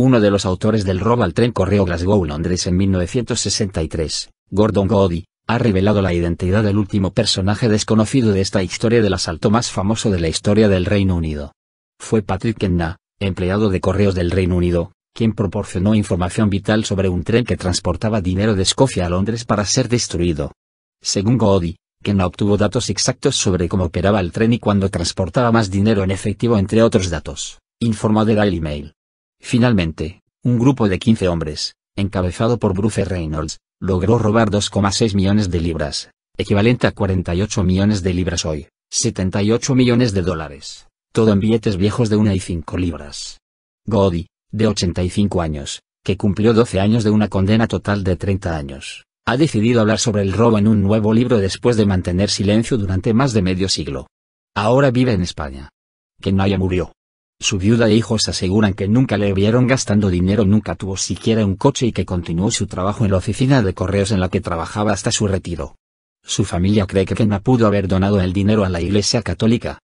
uno de los autores del robo al tren correo Glasgow-Londres en 1963, Gordon Goody, ha revelado la identidad del último personaje desconocido de esta historia del asalto más famoso de la historia del Reino Unido. Fue Patrick Kenna, empleado de correos del Reino Unido, quien proporcionó información vital sobre un tren que transportaba dinero de Escocia a Londres para ser destruido. Según Goody, Kenna obtuvo datos exactos sobre cómo operaba el tren y cuándo transportaba más dinero en efectivo entre otros datos, informó de Daily Mail. Finalmente, un grupo de 15 hombres, encabezado por Bruce Reynolds, logró robar 2,6 millones de libras, equivalente a 48 millones de libras hoy, 78 millones de dólares, todo en billetes viejos de 1 y 5 libras. Godi, de 85 años, que cumplió 12 años de una condena total de 30 años, ha decidido hablar sobre el robo en un nuevo libro después de mantener silencio durante más de medio siglo. Ahora vive en España. no que haya murió. Su viuda e hijos aseguran que nunca le vieron gastando dinero, nunca tuvo siquiera un coche y que continuó su trabajo en la oficina de correos en la que trabajaba hasta su retiro. Su familia cree que Kenna pudo haber donado el dinero a la Iglesia Católica,